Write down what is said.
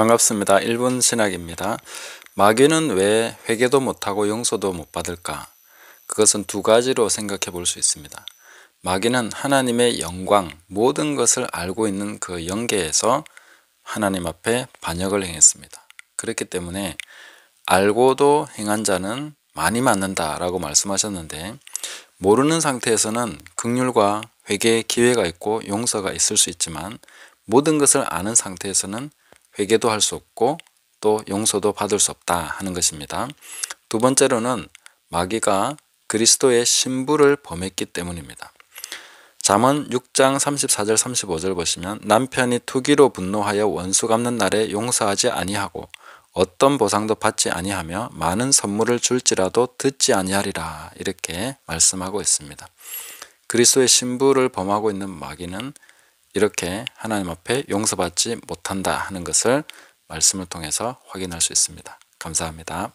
반갑습니다. 1분 신학입니다. 마귀는 왜 회개도 못하고 용서도 못 받을까? 그것은 두 가지로 생각해 볼 수 있습니다. 마귀는 하나님의 영광, 모든 것을 알고 있는 그 영계에서 하나님 앞에 반역을 행했습니다. 그렇기 때문에 알고도 행한 자는 많이 맞는다 라고 말씀하셨는데 모르는 상태에서는 극률과 회개의 기회가 있고 용서가 있을 수 있지만 모든 것을 아는 상태에서는 회개도 할 수 없고 또 용서도 받을 수 없다 하는 것입니다. 두 번째로는 마귀가 그리스도의 신부를 범했기 때문입니다. 잠언 6장 34절 35절 보시면 남편이 투기로 분노하여 원수 갚는 날에 용서하지 아니하고 어떤 보상도 받지 아니하며 많은 선물을 줄지라도 듣지 아니하리라 이렇게 말씀하고 있습니다. 그리스도의 신부를 범하고 있는 마귀는 이렇게 하나님 앞에 용서받지 못한다 하는 것을 말씀을 통해서 확인할 수 있습니다. 감사합니다.